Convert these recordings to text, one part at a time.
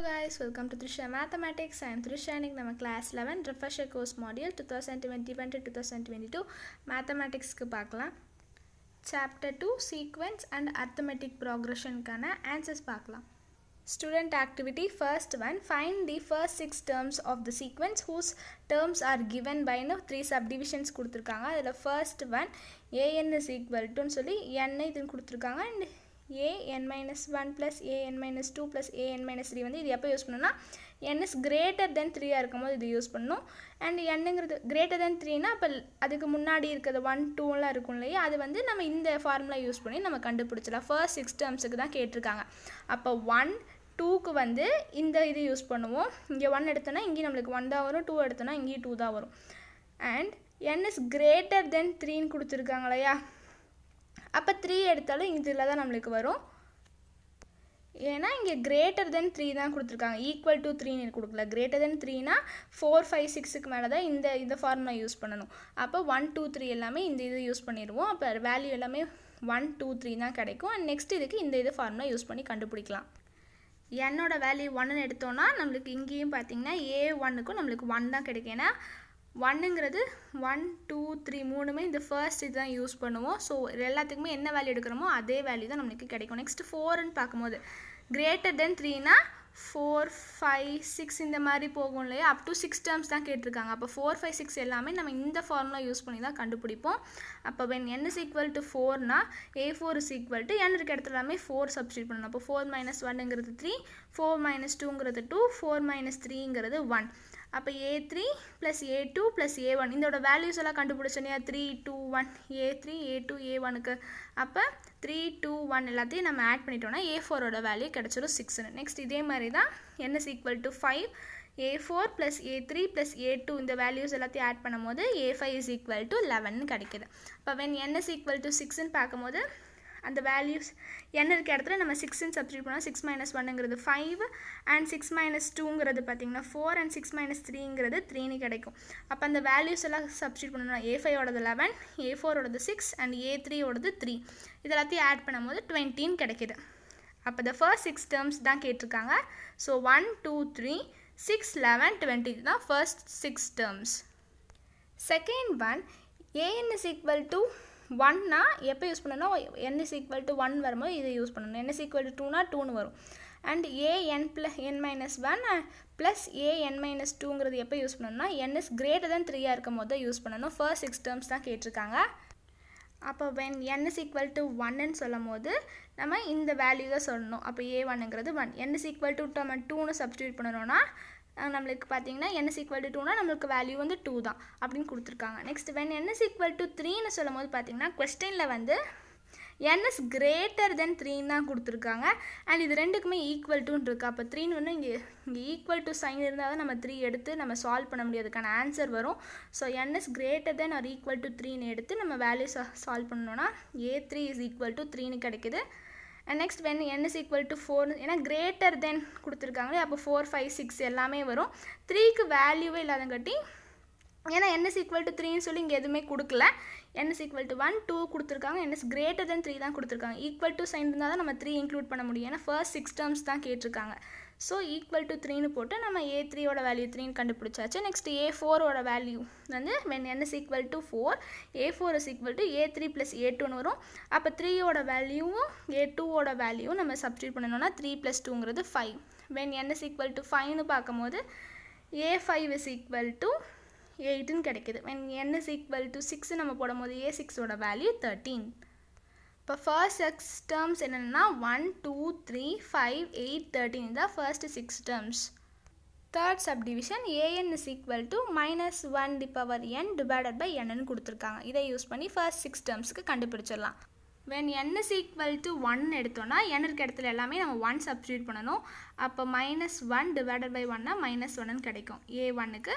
Hello guys welcome to Trisha mathematics and த்ரிஷானிக் நம்ம class eleven refresher course மாடியல் two thousand twenty one two thousand twenty two மேத்தமேட்டிக்ஸ்க்கு பார்க்கலாம் chapter two sequence and arithmetic ப்ராக்ரஷனுக்கான answers பார்க்கலாம் student activity first one find the first six terms of the sequence whose terms are given by three subdivisions கொடுத்துருக்காங்க அதில் first one an is equal to சொல்லி n இதுன்னு கொடுத்துருக்காங்க and A N minus one plus A N minus two plus A N minus three வந்து இது எப்போ use பண்ணணும்னா என் is greater தென் த்ரீயாக இருக்கும்போது இது யூஸ் பண்ணணும் அண்ட் என்னங்கிறது கிரேட்டர் தென் த்ரீனா அப்போ அதுக்கு முன்னாடி இருக்கிறது ஒன் டூலாம் இருக்கும் இல்லையா அது வந்து நம்ம இந்த ஃபார்முலா யூஸ் பண்ணி நம்ம கண்டுபிடிச்சலாம் ஃபர்ஸ்ட் சிக்ஸ் டேர்ம்ஸுக்கு தான் கேட்டிருக்காங்க அப்போ ஒன் டூக்கு வந்து இந்த இது யூஸ் பண்ணுவோம் இங்கே ஒன் எடுத்தோன்னா இங்கேயும் நம்மளுக்கு ஒன் தான் வரும் டூ எடுத்தோன்னா இங்கேயும் டூ தான் வரும் and N is greater than த்ரீன்னு கொடுத்துருக்காங்க இல்லையா அப்போ த்ரீ எடுத்தாலும் இதில் தான் நம்மளுக்கு வரும் ஏன்னா இங்கே கிரேட்டர் தென் த்ரீ தான் கொடுத்துருக்காங்க ஈக்குவல் டு த்ரீன்னு கொடுக்கல கிரேட்டர் தென் த்ரீனா ஃபோர் ஃபைவ் சிக்ஸுக்கு மேலே தான் இந்த இந்த ஃபார்முலா யூஸ் பண்ணணும் அப்போ ஒன் டூ த்ரீ எல்லாமே இந்த இது யூஸ் பண்ணிடுவோம் அப்போ வேல்யூ எல்லாமே ஒன் டூ த்ரீ தான் கிடைக்கும் அண்ட் நெக்ஸ்ட் இதுக்கு இந்த இது ஃபார்முலா யூஸ் பண்ணி கண்டுபிடிக்கலாம் என்னோட வேல்யூ ஒன்னு எடுத்தோன்னா நம்மளுக்கு இங்கேயும் பார்த்தீங்கன்னா ஏ ஒன்னுக்கும் நம்மளுக்கு ஒன் தான் கிடைக்கும் ஏன்னா ஒன்னுங்கிறது ஒன் டூ த்ரீ மூணுமே இந்த ஃபர்ஸ்ட் இது தான் யூஸ் பண்ணுவோம் ஸோ எல்லாத்துக்குமே என்ன வேல்யூ எடுக்கிறோமோ அதே வேல்யூ தான் நம்மளுக்கு கிடைக்கும் நெக்ஸ்ட் ஃபோர்னு பார்க்கும்போது கிரேட்டர் தென் த்ரீனா ஃபோர் ஃபைவ் சிக்ஸ் இந்த மாதிரி போகும் இல்லையா அப் டு சிக்ஸ் டேர்ம்ஸ் தான் கேட்டிருக்காங்க அப்போ ஃபோர் ஃபைவ் சிக்ஸ் எல்லாமே நம்ம இந்த ஃபார்முலா யூஸ் பண்ணி தான் கண்டுபிடிப்போம் அப்போ when N is equal to ஃபோர்னா A four is equal to N இருக்க இடத்துல எல்லாமே ஃபோர் சப்ஸ்டியூட் பண்ணணும் அப்போ ஃபோர் மைனஸ் ஒன்னுங்கிறது த்ரீ ஃபோர் மைனஸ் டூங்கிறது டூ ஃபோர் மைனஸ் த்ரீங்கிறது ஒன் அப்போ A three plus A two plus A one இதோட வேல்யூஸ் எல்லாம் கண்டுபிடிச்சோன்னே three two one A three A two A ஒனுக்கு அப்போ த்ரீ டூ ஒன் எல்லாத்தையும் நம்ம ஆட் பண்ணிட்டோம்னா ஏ ஃபோரோட வேல்யூ கிடச்சிரும் சிக்ஸ்னு நெக்ஸ்ட் இதே மாதிரி தான் N is equal to five A four plus A three plus A two இந்த வேல்யூஸ் எல்லாத்தையும் ஆட் பண்ணும்போது A five is equal to eleven கிடைக்கிது அப்போ வென் என்எஸ் ஈக்குவல் டு சிக்ஸ்ன்னு பார்க்கும்போது அந்த வேல்யூஸ் என் இருக்க இடத்துல நம்ம சிக்ஸ்ன்னு சப்ஸ்டியூட் பண்ணால் சிக்ஸ் மைனஸ் ஒன்னுங்கிறது ஃபைவ் அண்ட் சிக்ஸ் மைனஸ் டூங்கிறது பார்த்தீங்கன்னா ஃபோர் அண்ட் சிக்ஸ் மைனஸ் த்ரீங்கிறது த்ரீன்னு கிடைக்கும் அப்போ அந்த வேல்யூஸ் எல்லாம் சப்ஸ்டியூட் பண்ணணும்னா ஏ ஃபைவோடது eleven A ஃபோரோடது six and A த்ரீயோடது த்ரீ இதெல்லாத்தையும் ஆட் பண்ணும்போது டுவெண்ட்டின்னு கிடைக்கிது அப்போ இந்த ஃபர்ஸ்ட் சிக்ஸ் டேர்ம்ஸ் தான் கேட்டிருக்காங்க so one two three six eleven twenty தான் first six terms second one AN is equal to ஒன்னா எப்போ யூஸ் பண்ணணும் N is equal to one வரும்போது இதை யூஸ் பண்ணணும் என் இஸ் ஈக்குவல் டு டூனா டூன்னு வரும் and A N plus N minus one plus A N minus டூங்கிறது எப்போ யூஸ் பண்ணணும்னா என் இஸ் கிரேட்டர் தென் த்ரீயாக இருக்கும் போது தான் யூஸ் பண்ணணும் ஃபர்ஸ்ட் சிக்ஸ் டேர்ம்ஸ் தான் கேட்டிருக்காங்க அப்போ when N is equal to ஒன்னு சொல்லும் போது நம்ம இந்த வேல்யூ தான் சொல்லணும் அப்போ ஏ ஒன்னுங்கிறது one N is equal to நம்ம டூன்னு சப்ஸ்டியூட் பண்ணணும்னா நம்மளுக்கு பார்த்தீங்கன்னா என்எஸ் ஈக்குவல் டு டூனா நம்மளுக்கு வேல்யூ வந்து டூ தான் அப்படின்னு கொடுத்துருக்காங்க next when N is equal to த்ரீன்னு சொல்லும் போது பார்த்தீங்கன்னா கொஸ்டினில் வந்து என்எஸ் கிரேட்டர் தென் த்ரீன்னு தான் கொடுத்துருக்காங்க அண்ட் இது ரெண்டுக்குமே ஈக்குவல் டூன்னு இருக்குது அப்போ த்ரீன்னு ஒன்று இங்கே இங்கே ஈக்குவல் டு சைன் இருந்தால் தான் நம்ம த்ரீ எடுத்து நம்ம சால்வ் பண்ண முடியாதுக்கான ஆன்சர் வரும் so N is greater than or equal to த்ரீன்னு எடுத்து நம்ம வேல்யூ சால்வ் பண்ணோன்னா A three is equal to த்ரீன்னு கிடைக்குது and next when N is equal to ஃபோர்னு ஏன்னா கிரேட்டர் தென் கொடுத்துருக்காங்களே அப்போ ஃபோர் ஃபைவ் சிக்ஸ் எல்லாமே வரும் த்ரீக்கு வேல்யூவே இல்லாதங்காட்டி ஏன்னா என்எஸ் ஈக்குவல் டு த்ரீன்னு சொல்லி இங்கே எதுவுமே கொடுக்கல N is equal to one two கொடுத்துருக்காங்க N N is greater than three தான் கொடுத்துருக்காங்க ஈக்குவல் டு சைன் இருந்தால் தான் நம்ம த்ரீ இன்க்ளூட் பண்ண முடியும் ஏன்னா ஃபர்ஸ்ட் சிக்ஸ் டேர்ம்ஸ் தான் கேட்டிருக்காங்க ஸோ ஈக்குவல் டு த்ரீன்னு போட்டு நம்ம ஏ த்ரீயோட வேல்யூ த்ரீன்னு கண்டுபிடிச்சாச்சு நெக்ஸ்ட்டு ஏ ஃபோரோட வேல்யூ வந்து when N is equal to four A four is equal to A three plus A டூன்னு வரும் அப்போ த்ரீயோட வேல்யூவும் ஏ டூவோட வேல்யூவும் நம்ம சப்ஸ்டியூட் பண்ணணும்னா த்ரீ ப்ளஸ் டூங்கிறது five when N is equal to ஃபைவ்னு பார்க்கும்போது A five is equal to எயிட்டுன்னு கிடைக்கிது when N is equal to six நம்ம போடும்போது ஏ சிக்ஸோட வேல்யூ தேர்ட்டீன் இப்போ ஃபர்ஸ்ட் சிக்ஸ் டேர்ம்ஸ் என்னென்னா one two three five eight thirteen தான் first six terms third subdivision A N is equal to minus one the power N divided by என்னன்னு கொடுத்துருக்காங்க இதை use பண்ணி ஃபர்ஸ்ட் சிக்ஸ் டேர்ம்ஸுக்கு கண்டுபிடிச்சிடலாம் when N is equal to one எடுத்தோன்னா N இருக்க இடத்துல எல்லாமே நம்ம ஒன் சப்ஸ்டியூட் பண்ணணும் அப்போ மைனஸ் ஒன் டிவைடட் பை ஒன்னா மைனஸ் ஒன்னு கிடைக்கும் ஏ ஒன்னுக்கு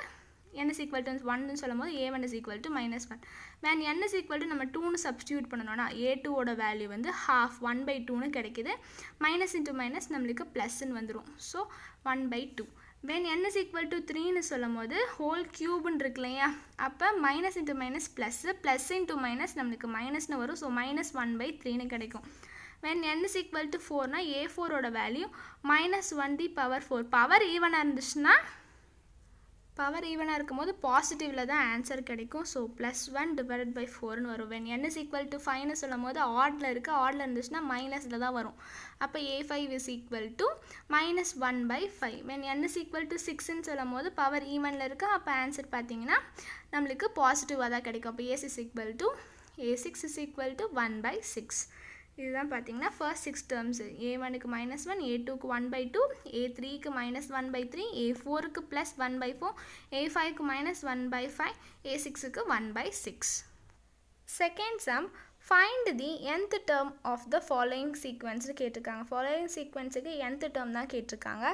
என் இஸ் ஈக்குவல் டு ஒன்னு சொல்லும் போது A one is equal to minus one when N is equal to நம்ம டூன்னு சப்ஸ்டியூட் பண்ணணும்னா ஏ டூவோட வேல்யூ வந்து ஹாஃப் ஒன் பை டூன்னு கிடைக்கிது மைனஸ் இன்ட்டு மைனஸ் நம்மளுக்கு ப்ளஸ்ன்னு வந்துடும் so one by two when N is equal to த்ரீன்னு சொல்லும் போது ஹோல் க்யூப்னு இருக்கு இல்லையா அப்போ minus into minus plus plus into minus நம்மளுக்கு மைனஸ்னு வரும் ஸோ மைனஸ் ஒன் பை த்ரீன்னு கிடைக்கும் when N is equal to ஃபோர்னால் ஏ ஃபோரோட value minus one the power four power ஈவனாக இருந்துச்சுன்னா பவர் ஈவனாக இருக்கும் போது பாசிட்டிவில் தான் ஆன்சர் கிடைக்கும் so plus one divided by ஃபோர்னு வரும் when N is equal to ஃபைவ்னு சொல்லும் போது ஆடில் இருக்குது ஆர்டில் இருந்துச்சுன்னா மைனஸில் தான் வரும் அப்போ A five is equal to minus one by five when N is equal to சிக்ஸ்ன்னு சொல்லும் போது பவர் ஈவனில் இருக்குது அப்போ ஆன்சர் பார்த்தீங்கன்னா நம்மளுக்கு பாசிட்டிவாக தான் கிடைக்கும் அப்போ ஏஸ் is equal to A six is equal to one by six இதுதான் பார்த்தீங்கன்னா ஃபர்ஸ்ட் சிக்ஸ் டேர்ம்ஸு ஏ ஒனுக்கு மைனஸ் ஒன் ஏ டூக்கு ஒன் பை டூ ஏ த்ரீக்கு minus one by three A ஃபோருக்கு plus one by four A ஃபைவ்க்கு minus one by five A சிக்ஸுக்கு one by six second sum find the nth term of the following சீக்வன்ஸ்னு கேட்டிருக்காங்க following சீக்வன்ஸுக்கு எந்த term தான் கேட்டிருக்காங்க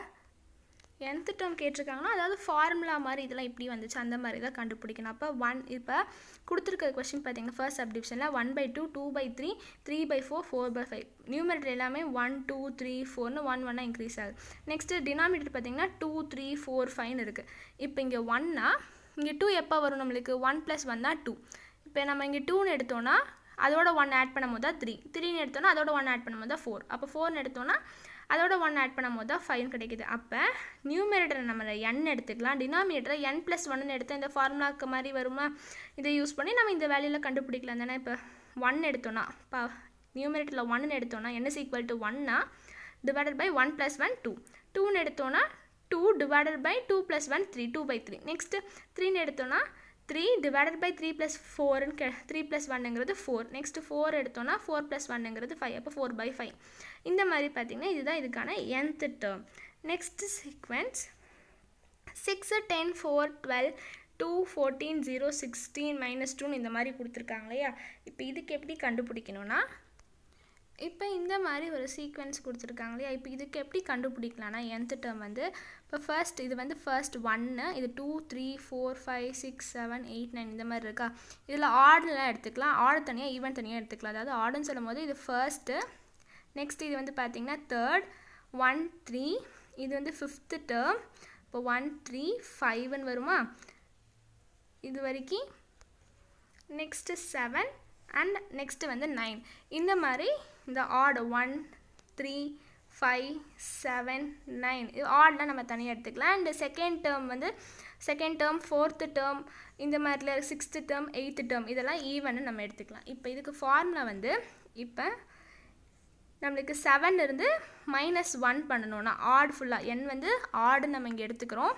எந்த டேர்ம் கேட்டிருக்காங்கன்னா அதாவது ஃபார்முலா மாதிரி இதெல்லாம் இப்படி வந்துச்சு அந்த மாதிரி தான் கண்டுபிடிக்கணும் அப்போ ஒன் இப்போ கொடுத்துருக்க கொஸ்டின் பார்த்தீங்கன்னா ஃபர்ஸ்ட் சப் டிவிஷனில் one by two two by three three by four four by five numerator எல்லாமே ஒன் டூ த்ரீ ஃபோர்னு ஒன் ஒன்னாக இன்க்ரீஸ் ஆகுது நெக்ஸ்ட்டு டினாமினேட்டர் பார்த்தீங்கன்னா டூ த்ரீ ஃபோர் ஃபைவ்னு இருக்குது இப்போ இங்கே ஒன்னா இங்கே டூ எப்போ வரும் நம்மளுக்கு ஒன் ப்ளஸ் ஒன்னா டூ இப்போ நம்ம இங்கே டூன்னு எடுத்தோன்னா அதோட ஒன் ஆட் பண்ணும்போது தான் த்ரீ த்ரீன்னு எடுத்தோன்னா அதோட ஒன் ஆட் பண்ணும்போது தான் ஃபோர் அப்போ ஃபோர்னு எடுத்தோன்னா அதோட ஒன் ஆட் பண்ணும் போது தான் ஃபைவ் கிடைக்குது அப்போ நியூமரேட்டரை நம்ம என் எடுத்துக்கலாம் டினாமினேட்டரை என் ப்ளஸ் ஒன்னு எடுத்து இந்த ஃபார்முலாக்கு மாதிரி வருமா இதை யூஸ் பண்ணி நம்ம இந்த வேலையில் கண்டுபிடிக்கலாம் தானே இப்போ ஒன் எடுத்தோன்னா இப்போ நியூமரேட்டரில் ஒன்னு எடுத்தோன்னா என்ன சீக்வல் டு ஒன்னா divided by one plus one two டூன்னு எடுத்தோன்னா two divided by two plus one three two by three next த்ரீன்னு எடுத்தோன்னா three divided by three plus ஃபோர்னு கே த்ரீ ப்ளஸ் ஒன்னுங்கிறது ஃபோர் நெக்ஸ்ட் ஃபோர் எடுத்தோன்னா ஃபோர் ப்ளஸ் ஒன்னுங்கிறது ஃபைவ் அப்போ ஃபோர் பை ஃபைவ் இந்த மாதிரி பார்த்தீங்கன்னா இதுதான் இதுக்கான nth term next sequence six ten four twelve two fourteen zero sixteen minus டூன்னு இந்த மாதிரி கொடுத்துருக்காங்க இல்லையா இப்போ இதுக்கு எப்படி கண்டுபிடிக்கணும்னா இப்போ இந்த மாதிரி ஒரு சீக்வன்ஸ் கொடுத்துருக்காங்க இல்லையா இப்போ இதுக்கு எப்படி கண்டுபிடிக்கலாம்னா எந்த டேர்ம் வந்து இப்போ ஃபர்ஸ்ட் இது வந்து ஃபர்ஸ்ட் ஒன்று இது two three four five six seven eight nine இந்த மாதிரி இருக்கா இதில் ஆர்டர்லாம் எடுத்துக்கலாம் ஆர்டர் தனியாக ஈவெண்ட் தனியாக எடுத்துக்கலாம் அதாவது ஆர்டர்னு சொல்லும் போது இது ஃபர்ஸ்ட்டு நெக்ஸ்ட் இது வந்து பார்த்திங்கன்னா தேர்ட் ஒன் த்ரீ இது வந்து ஃபிஃப்த்து டேர்ம் இப்போ ஒன் த்ரீ ஃபைவ்னு வருமா இது வரைக்கும் நெக்ஸ்ட்டு செவன் அண்ட் நெக்ஸ்ட்டு வந்து நைன் இந்த மாதிரி இந்த odd one three five seven nine இது ஆட்லாம் நம்ம தனியாக எடுத்துக்கலாம் அண்டு செகண்ட் டேர்ம் வந்து செகண்ட் டேர்ம் ஃபோர்த்து டேர்ம் இந்த மாதிரில சிக்ஸ்த்து டேர்ம் எயித்து டேர்ம் இதெல்லாம் ஈவன்னு நம்ம எடுத்துக்கலாம் இப்போ இதுக்கு ஃபார்முலா வந்து இப்போ நம்மளுக்கு செவன் இருந்து மைனஸ் ஒன் பண்ணணும்னா ஆட் ஃபுல்லாக என் வந்து ஆடு நம்ம இங்கே எடுத்துக்கிறோம்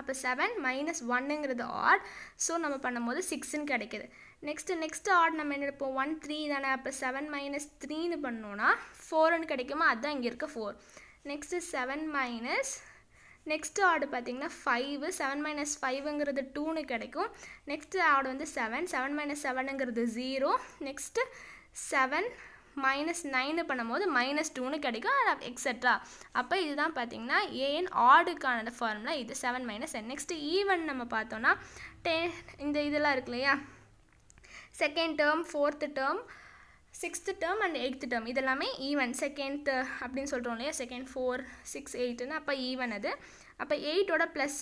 அப்போ செவன் மைனஸ் ஒன்னுங்கிறது ஆட் ஸோ நம்ம பண்ணும்போது சிக்ஸ்ன்னு கிடைக்கிது நெக்ஸ்ட்டு நெக்ஸ்ட் ஆர்ட் நம்ம என்ன எடுப்போம் ஒன் த்ரீ தானே அப்போ செவன் மைனஸ் த்ரீன்னு பண்ணோன்னா ஃபோர்னு கிடைக்குமா அதுதான் இங்கே இருக்க four next seven minus next odd பார்த்தீங்கன்னா ஃபைவ் செவன் மைனஸ் ஃபைவ்ங்கிறது டூன்னு கிடைக்கும் நெக்ஸ்ட்டு ஆர்டு வந்து செவன் செவன் மைனஸ் செவனுங்கிறது zero next seven minus nine பண்ணும்போது மைனஸ் டூனு கிடைக்கும் எக்ஸட்ரா அப்போ இதுதான் பார்த்தீங்கன்னா ஏஎன் ஆடுக்கானது ஃபார்முலா இது seven minus N next even நம்ம பார்த்தோன்னா டே இந்த இதெல்லாம் இருக்கு இல்லையா second term fourth term sixth term and eighth term இதெல்லாமே ஈவன் செகண்ட் uh, அப்படின்னு சொல்கிறோம் இல்லையா செகண்ட் ஃபோர் சிக்ஸ் எயிட்டுன்னு அப்போ ஈவன் அது அப்போ எயிட்டோட ப்ளஸ்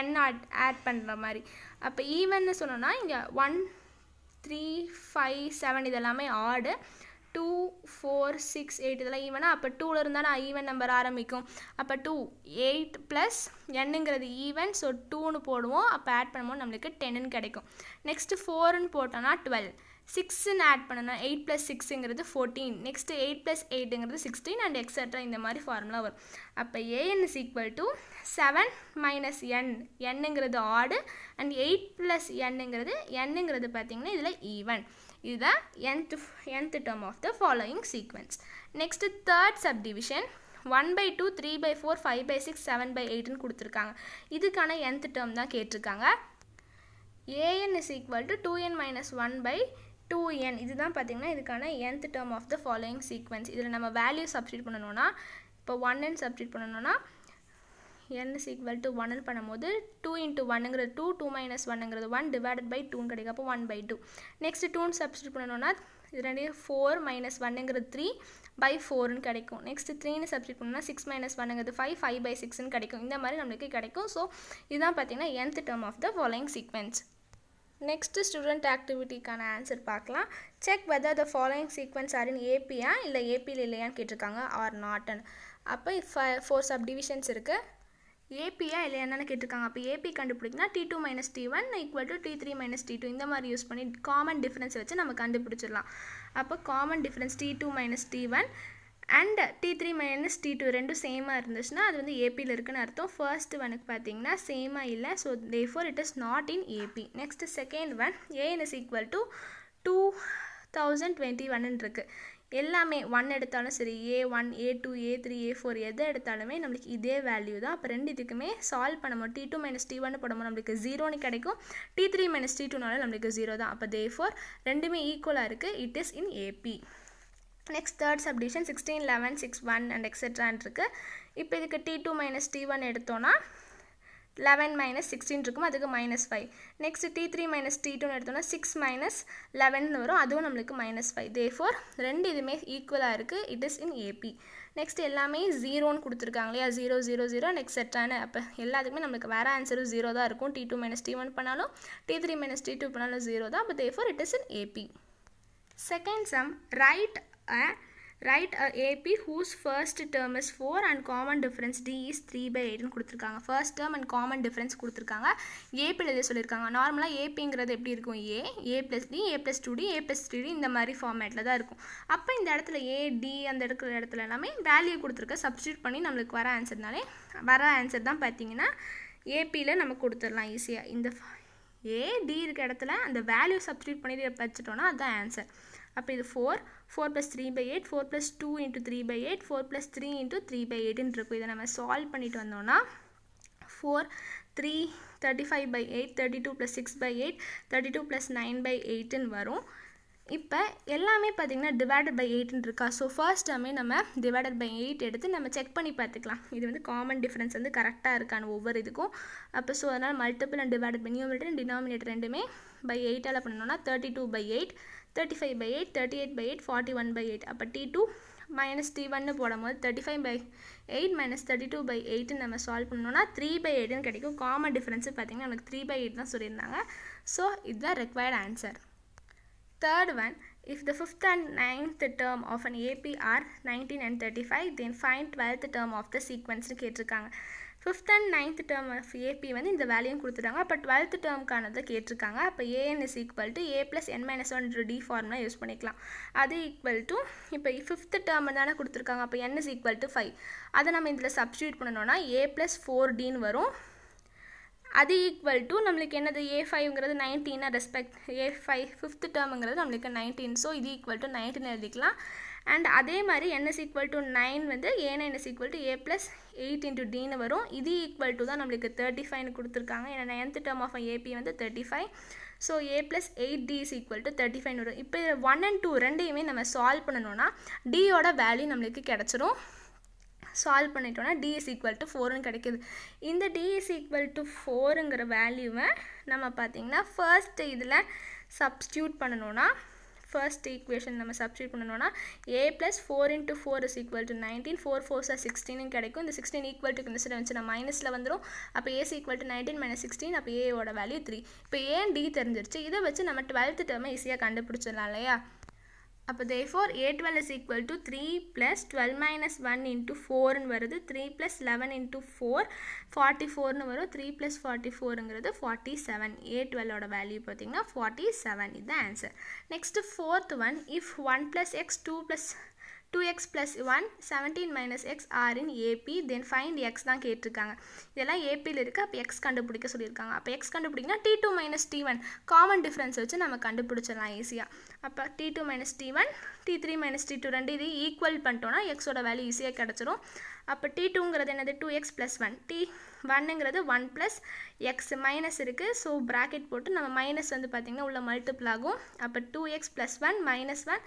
என் ஆட் ஆட் பண்ணுற மாதிரி அப்போ ஈவன்னு சொன்னோன்னா இங்கே ஒன் த்ரீ ஃபைவ் செவன் இதெல்லாமே ஆடு டூ ஃபோர் சிக்ஸ் எயிட் இதெல்லாம் ஈவனாக அப்போ டூவில் இருந்தால் நான் ஈவன் நம்பர் ஆரம்பிக்கும் அப்போ டூ எயிட் ப்ளஸ் என்னுங்கிறது ஈவன் ஸோ டூன்னு போடுவோம் அப்போ ஆட் பண்ணும்போது நம்மளுக்கு டென்னு கிடைக்கும் நெக்ஸ்ட்டு ஃபோர்னு போட்டோன்னா டுவெல் சிக்ஸ்ன்னு ஆட் பண்ணணும் எயிட் ப்ளஸ் சிக்ஸுங்கிறது ஃபோர்டீன் நெக்ஸ்ட்டு எயிட் ப்ளஸ் எயிட்டுங்கிறது சிக்ஸ்டீன் அண்ட் எக்ஸட்ரா இந்த மாதிரி ஃபார்முலா வரும் அப்போ AN is equal to seven minus N என்னுங்கிறது ஆடு அண்ட் எயிட் ப்ளஸ் என்னுங்கிறது என்னுங்கிறது பார்த்திங்கன்னா இதில் even is the nth, nth term of the following sequence. Next third subdivision 1 by 2, 3 by 4, 5 by 6, 7 by 8 கொடுத்திருக்காங்க இதுக்கான nth term தான் கேட்டிருக்காங்க an is equal to 2n minus 1 by 2n இதுதான் பார்த்தீங்கன்னா இதுக்கான nth term of the following sequence இதில் நம்ம value substitute பண்ணணும்னா இப்போ ஒன் என் சப்ஸ்டியூட் பண்ணணும்னா என் இஸ் ஈக்குவல் டு ஒன்னு பண்ணும்போது டூ இன்ட்டு ஒன்னுங்கிறது டூ டூ மைனஸ் ஒன்னுங்கிறது ஒன் டிவைடட் பை டூன்னு கிடைக்கும் அப்போ ஒன் பை டூ நெக்ஸ்ட் டூன்னு சப்ஸ்டியூட் பண்ணணும்னா இது ரெண்டு ஃபோர் மைனஸ் ஒன்னுங்கிறது த்ரீ பை ஃபோர்னு கிடைக்கும் நெக்ஸ்ட் த்ரீன்னு சப்ஜெக்ட் பண்ணோம்னா சிக்ஸ் மைனஸ் ஒன்னுங்கிறது ஃபைவ் ஃபைவ் பை சிக்ஸ்னு கிடைக்கும் இந்த மாதிரி நம்மளுக்கு கிடைக்கும் ஸோ இதுதான் பார்த்தீங்கன்னா nth term of the following sequence next student ஆக்டிவிட்டிக்கான ஆன்சர் பார்க்கலாம் check whether the following sequence are இன் ஏபியா இல்லை ஏபியில் இல்லையான்னு கேட்டிருக்காங்க ஆர் நாட்டன் அப்போ ஃப ஃபோர் சப் டிவிஷன்ஸ் இருக்குது ஏபியா இல்லை என்னென்னு கேட்டிருக்காங்க அப்போ ஏபி கண்டுபிடிக்கனா T two minus T one equal to T three minus T two இந்த மாதிரி யூஸ் பண்ணி காமன் டிஃப்ரென்ஸ் வச்சு நம்ம கண்டுபிடிச்சிடலாம் அப்போ common difference T two minus T one and T three minus T two ரெண்டும் சேமாக இருந்துச்சுன்னா அது வந்து ஏபியில் இருக்குன்னு அர்த்தம் ஃபர்ஸ்ட் ஒனுக்கு பார்த்தீங்கன்னா சேமாக இல்லை so therefore it is not in AP next second one AN is equal to two thousand twenty ஒன்னு இருக்குது எல்லாமே ஒன் எடுத்தாலும் சரி A one A two A three A four எதை எடுத்தாலுமே நம்மளுக்கு இதே வேல்யூ தான் அப்போ ரெண்டு இதுக்குமே சால்வ் பண்ணமோ T two minus T one போடும்போது நம்மளுக்கு ஜீரோன்னு கிடைக்கும் டி த்ரீ மைனஸ் டி டூனால நம்மளுக்கு ஜீரோ தான் அப்போ தே ஃபோர் ரெண்டுமே ஈக்குவலாக இருக்குது it is in AP next third subdivision sixteen eleven six one and எக்ஸட்ரான் இருக்குது இப்போ இதுக்கு T two minus T one எடுத்தோன்னா லெவன் மைனஸ் சிக்ஸ்டீன் இருக்கும் அதுக்கு minus five next T three minus T டூன்னு எடுத்தோம்னா சிக்ஸ் மைனஸ் லெவன் வரும் அதுவும் நம்மளுக்கு மைனஸ் ஃபைவ் தே ஃபோர் ரெண்டு இதுவுமே ஈக்குவலாக இருக்குது it is in AP next எல்லாமே ஜீரோன்னு கொடுத்துருக்காங்க இல்லையா ஜீரோ ஜீரோ ஜீரோ நெக்ஸ்ட் செட்டான அப்போ எல்லாத்துக்குமே நம்மளுக்கு வேறு ஆன்சரும் ஜீரோ தான் இருக்கும் T two minus T one பண்ணாலும் T three minus T two பண்ணாலும் ஜீரோ தான் அப்போ therefore it is in AP second sum write a write AP whose first term is four and common difference D is three by eight கொடுத்துருக்காங்க first term and common difference கொடுத்துருக்காங்க ஏபியில் எழுத சொல்லியிருக்காங்க நார்மலாக ஏபிங்கிறது எப்படி இருக்கும் A A plus D A plus two D A plus three D இந்த மாதிரி ஃபார்மேட்டில் தான் இருக்கும் அப்போ இந்த இடத்துல ஏ டி அந்த இருக்கிற இடத்துல எல்லாமே வேல்யூ கொடுத்துருக்க சப்ஸ்டியூட் பண்ணி நம்மளுக்கு வர ஆன்சர்னாலே வர ஆன்சர் தான் பார்த்தீங்கன்னா ஏபியில் நம்ம கொடுத்துடலாம் ஈஸியாக இந்த ஏ டி இருக்க இடத்துல அந்த வேல்யூ சப்ஸ்டியூட் பண்ணி வச்சுட்டோன்னா அதுதான் ஆன்சர் அப்போ இது four four plus three by eight four plus two into three by eight four plus three into three by எயிட்டுன்னு இருக்கும் இதை நம்ம சால்வ் பண்ணிட்டு வந்தோம்னா four three thirty five by eight thirty two plus six by eight thirty two plus nine by எயிட்டுன்னு வரும் இப்போ எல்லாமே பார்த்தீங்கன்னா டிவைடட் பை எயிட்னு இருக்கா ஸோ ஃபர்ஸ்ட் டேமே நம்ம டிவைடட் பை எயிட் எடுத்து நம்ம செக் பண்ணி பார்த்துக்கலாம் இது வந்து காமன் டிஃப்ரென்ஸ் வந்து கரெக்டாக இருக்கான ஒவ்வொரு இதுக்கும் அப்போ ஸோ அதனால் multiple and divided by numerator and denominator ரெண்டுமே பை எயிட்டால் பண்ணோன்னா thirty two by eight thirty five by eight thirty eight by eight forty one by eight அப்போ டி டூ மைனஸ் டி ஒன்னு போடும்போது thirty five by eight minus thirty two by எயிட்டுன்னு நம்ம solve பண்ணோம்னா three by எயிட்னு கிடைக்கும் common difference பார்த்தீங்கன்னா நமக்கு three by eight தான் சொல்லியிருந்தாங்க ஸோ இதுதான் required answer third one if the fifth and ninth term of an AP are nineteen and thirty five then find twelfth term of the சீக்வன்ஸ்னு கேட்டிருக்காங்க fifth and ninth term of AP வந்து இந்த வேல்யூயும் கொடுத்துட்டாங்க அப்போ டுவெல்த் டேர்முக்கானது கேட்டிருக்காங்க அப்போ AN is equal to A plus N minus one D ஃபார்ம்லாம் யூஸ் பண்ணிக்கலாம் அது ஈக்குவல் டு இப்போ ஃபிஃப்த் டேர்ம் தானே கொடுத்துருக்காங்க அப்போ N is equal to five அதை நம்ம இதில் சப்ஸ்டியூட் பண்ணணும்னா ஏ ப்ளஸ் ஃபோர் டின்னு வரும் அது ஈக்குவல் டு நம்மளுக்கு என்னது ஏ ஃபைவ்ங்கிறது நைன்டீனாக ரெஸ்பெக்ட் ஏ ஃபைவ் ஃபிஃப்த் டேர்முங்கிறது நம்மளுக்கு நைன்டீன் ஸோ இது ஈக்குவல் டு நைன்டீன் எழுதிக்கலாம் அண்ட் அதே மாதிரி என்எஸ் ஈக்குவல் டு நைன் வந்து A nine is equal to A plus eight into டின்னு வரும் இது ஈக்குவல் டு தான் நம்மளுக்கு தேர்ட்டி ஃபைவ்னு கொடுத்துருக்காங்க ஏன்னா நைன்த் டேர்ம் ஆஃப் ஏபி வந்து thirty five so A plus eight D is equal to thirty five வரும் இப்போ ஒன் அண்ட் டூ ரெண்டையுமே நம்ம சால்வ் பண்ணணுன்னா டியோட வேல்யூ நம்மளுக்கு கிடச்சிரும் சால்வ் பண்ணிட்டோன்னா டி இஸ் ஈக்குவல் டு ஃபோர்னு கிடைக்கிது இந்த டி இஸ் ஈக்குவல் டு ஃபோருங்கிற வேல்யூவை நம்ம பார்த்திங்கன்னா ஃபர்ஸ்ட் இதில் சப்ஸ்டியூட் பண்ணணுன்னா ஃபர்ஸ்ட் ஈக்குவேஷன் நம்ம சப்ஸ்டியூட் பண்ணணும்னா A plus four into four is equal to nineteen four four sir sixteen கிடைக்கும் இந்த சிக்ஸ்டீன் ஈக்குவல் டு கன்சிடர் வந்துச்சு நான் மைனஸில் வந்துடும் அப்போ A is equal to nineteen minus sixteen அப்போ ஏயோட வேல்யூ த்ரீ இப்போ ஏன் டி தெரிஞ்சிருச்சு இதை வச்சு நம்ம டுவெல்த்து டேர்மை ஈஸியாக கண்டுபிடிச்சிடலாம் இல்லையா அப்போ therefore A twelve is equal to three plus twelve minus one into ஃபோர்னு வருது three plus eleven into four forty ஃபோர்னு வரும் த்ரீ ப்ளஸ் ஃபார்ட்டி ஃபோருங்கிறது ஃபார்ட்டி செவன் ஏ டுவெல்லோட வேல்யூ பார்த்தீங்கன்னா ஃபார்ட்டி செவன் இதுதான் answer next fourth one if one plus X two plus two X plus one seventeen minus X are in AP then find X தான் கேட்டிருக்காங்க இதெல்லாம் ஏபியில் இருக்குது அப்போ X கண்டுபிடிக்க சொல்லியிருக்காங்க அப்போ எக்ஸ் கண்டுபிடிங்கன்னா T two minus T one common difference வச்சு நம்ம கண்டுபிடிச்சிடலாம் ஈஸியாக அப்போ T two minus T one T three minus T two ரெண்டு இது ஈக்குவல் பண்ணிட்டோன்னா எக்ஸோட வேல்யூ ஈஸியாக கிடச்சிரும் அப்போ டி டூங்கிறது என்னது two X plus one T ஒன்னுங்கிறது ஒன் ப்ளஸ் எக்ஸ் மைனஸ் இருக்குது ஸோ ப்ராக்கெட் போட்டு நம்ம மைனஸ் வந்து பார்த்திங்கன்னா உள்ள மல்டிபிள் அப்போ two X plus one minus one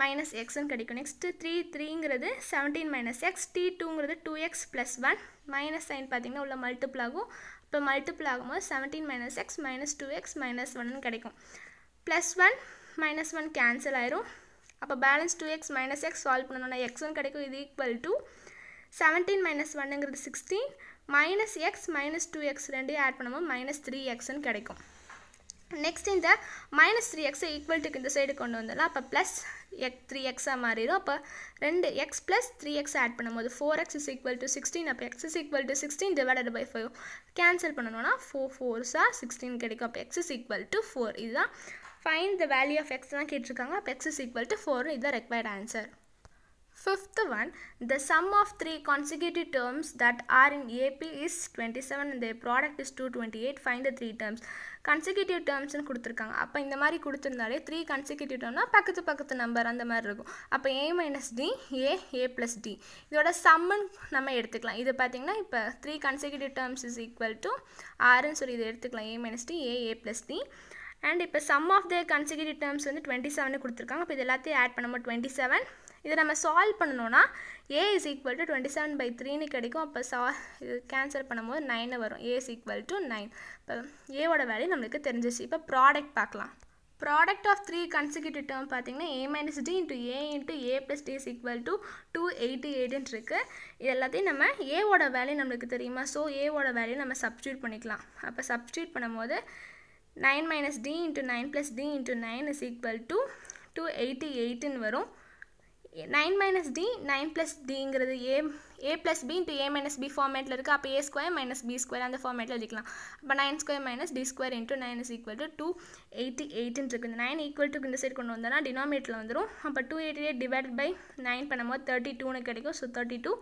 minus எக்ஸ்னு கிடைக்கும் நெக்ஸ்ட்டு த்ரீ த்ரீங்கிறது செவன்டீன் மைனஸ் எக்ஸ் டி டூங்கிறது two X plus one minus sign பார்த்திங்கன்னா உள்ள மல்டிபிள் ஆகும் இப்போ மல்டிபிள் ஆகும்போது seventeen minus X minus two X minus ஒன்னு கிடைக்கும் plus one minus one cancel ஆயிரும் அப்போ balance two X minus X solve பண்ணணும்னா எக்ஸ் ஒன் கிடைக்கும் இது ஈக்குவல் டு செவன்டீன் மைனஸ் ஒன்னுங்கிறது sixteen minus X minus two X ரெண்டையும் ஆட் பண்ணும்போது மைனஸ் த்ரீ எக்ஸ்னு கிடைக்கும் நெக்ஸ்ட் இந்த மைனஸ் த்ரீ எக்ஸை ஈக்குவல் டுக்கு இந்த சைடு கொண்டு வந்துடலாம் அப்போ ப்ளஸ் எக் த்ரீ எக்ஸாக மாறிடும் அப்போ ரெண்டு X plus three X add பண்ணும்போது four X is equal to sixteen அப்போ X is equal to sixteen divided by five cancel பண்ணணும்னா ஃபோர் ஃபோர்ஸாக சிக்ஸ்டீன் கிடைக்கும் அப்போ X is equal to four இதுதான் find the value of X தான் கேட்டிருக்காங்க அப்போ எக்ஸ் இஸ் ஈக்குவல் டு ஃபோர்னு இதுதான் required answer fifth Fifth one, the sum of three consecutive terms that are in AP is 27 and the product is 228. Find the three terms. Consecutive டேர்ம்ஸ்னு கொடுத்துருக்காங்க அப்போ இந்த மாதிரி கொடுத்துருந்தாலே த்ரீ கன்சிக்யூட்டிவ் டேர்ம்னா பக்கத்து பக்கத்து number அந்த மாதிரி இருக்கும் அப்போ A minus D A A plus D இதோட சம்மன் நம்ம எடுத்துக்கலாம் இது பார்த்தீங்கன்னா இப்போ three consecutive terms is equal to ஆறுன்னு சொல்லி இதை எடுத்துக்கலாம் A minus D A A plus D and இப்போ sum of the consecutive terms வந்து டுவெண்ட்டி செவனு கொடுத்துருக்காங்க இப்போ இது எல்லாத்தையும் ஆட் பண்ணும்போது டுவெண்ட்டி செவன் இதை நம்ம சால்வ் பண்ணணும்னா A is equal to twenty seven by த்ரீன்னு கிடைக்கும் அப்போ சா இது கேன்சல் பண்ணும்போது நைனு வரும் A is equal to nine இப்போ ஏவோட வேல்யூ நம்மளுக்கு தெரிஞ்சிச்சு இப்போ ப்ராடக்ட் பார்க்கலாம் product of three consecutive term பார்த்தீங்கன்னா A minus D into A into A plus D is equal to two eighty எயிட்னு இருக்குது இது எல்லாத்தையும் நம்ம ஏவோட வேல்யூ நம்மளுக்கு தெரியுமா ஸோ ஏவோட வேல்யூ நம்ம சப்ஸ்டியூட் பண்ணிக்கலாம் அப்போ சப்ஸ்டியூட் பண்ணும்போது nine minus D into nine plus D into nine is equal to two eighty எயிட்டுன்னு வரும் nine minus D nine plus டிங்கிறது A A plus B into A minus B ஃபார்மேட்டில் இருக்குது அப்போ A square minus B square அந்த ஃபார்மேட்டில் எழுதிக்கலாம் அப்போ nine square minus D square into nine is equal to two eighty எயிட்டுன்னு இருக்குது இந்த நைன் ஈக்குவல் டு இந்த சைடு கொண்டு வந்தோம்னா டினாமினேட்டில் வந்துடும் அப்போ two eighty eight divide by nine பண்ணும்போது தேர்ட்டி டூன்னு கிடைக்கும் ஸோ தேர்ட்டி டூ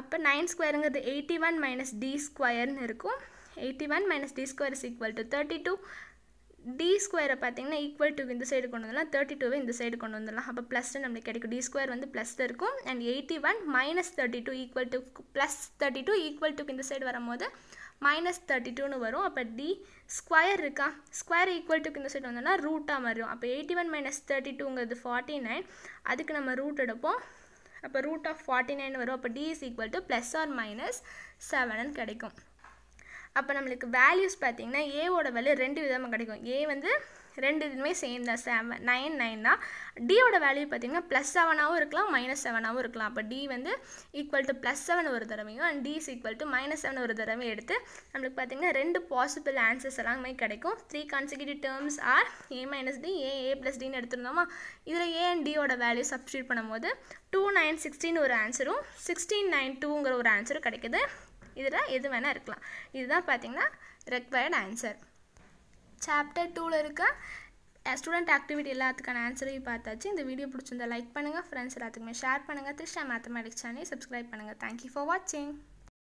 அப்போ நைன் ஸ்கொயருங்கிறது எயிட்டி ஒன் மைனஸ் டி ஸ்கொயர்னு இருக்கும் eighty one minus D square is equal to thirty two D ஸ்கொயரை பார்த்தீங்கன்னா ஈக்குவல் டூ இந்த சைடு கொண்டு வந்துடலாம் தேர்ட்டி டூவை இந்த சைடு கொண்டு வந்துடலாம் அப்போ ப்ளஸ் நம்மளுக்கு கிடைக்கும் டி ஸ்கொயர் வந்து ப்ளஸ் இருக்கும் and eighty one minus thirty two equal to plus thirty two equal டுக்கு இந்த சைடு வரும்போது மைனஸ் தேர்ட்டி டூன்னு வரும் அப்போ டி ஸ்கொயர் இருக்கா ஸ்கொயர் ஈக்குவல் டுக்கு இந்த சைடு வந்தோம்னா ரூட்டாக வரும் அப்போ எயிட்டி ஒன் மைனஸ் தேர்ட்டி டூங்கிறது ஃபார்ட்டி நைன் அதுக்கு நம்ம ரூட் எடுப்போம் அப்போ ரூட் ஆஃப் ஃபார்ட்டி நைன் வரும் அப்போ D is equal to plus or minus செவனுன்னு கிடைக்கும் அப்போ நம்மளுக்கு வேல்யூஸ் பார்த்திங்கன்னா ஏவோட வேல்யூ ரெண்டு விதமாக கிடைக்கும் ஏ வந்து ரெண்டு இதுவுமே சேம் தான் செவன் நைன் நைன் தான் டியோட வேல்யூ பார்த்திங்கன்னா ப்ளஸ் செவனாகவும் இருக்கலாம் மைனஸ் செவனாகவும் இருக்கலாம் அப்போ டி வந்து ஈக்குவல் டு ப்ளஸ் செவன் ஒரு தடவையும் and D is equal to minus seven ஒரு தடவையும் எடுத்து நம்மளுக்கு பார்த்திங்கன்னா ரெண்டு பாசிபிள் ஆன்சர்ஸ் எல்லாமே கிடைக்கும் three consecutive terms are A minus D A A plus டின்னு எடுத்துருந்தோமா இதில் ஏ அண்ட் டியோட வேல்யூ சப்ஸ்டியூட் பண்ணும்போது டூ நைன் சிக்ஸ்டின்னு ஒரு ஆன்சரும் சிக்ஸ்டீன் நைன் டூங்கிற ஒரு ஆன்சரும் கிடைக்குது இதில் எது வேணால் இருக்கலாம் இதுதான் பார்த்திங்கன்னா ரெக்வயர்ட் ஆன்சர் சாப்டர் டூவில் இருக்க ஸ்டூடெண்ட் ஆக்டிவிட்டி எல்லாத்துக்கான ஆன்சரையும் பார்த்தாச்சு இந்த வீடியோ பிடிச்சிருந்தா லைக் பண்ணுங்கள் ஃப்ரெண்ட்ஸ் எல்லாத்துக்குமே ஷேர் பண்ணுங்கள் திருஷ்ணா மேத்தமெட்டிக்ஸ் சேனலை சப்ஸ்கிரைப் பண்ணுங்கள் தேங்க்யூ ஃபார் வாட்சிங்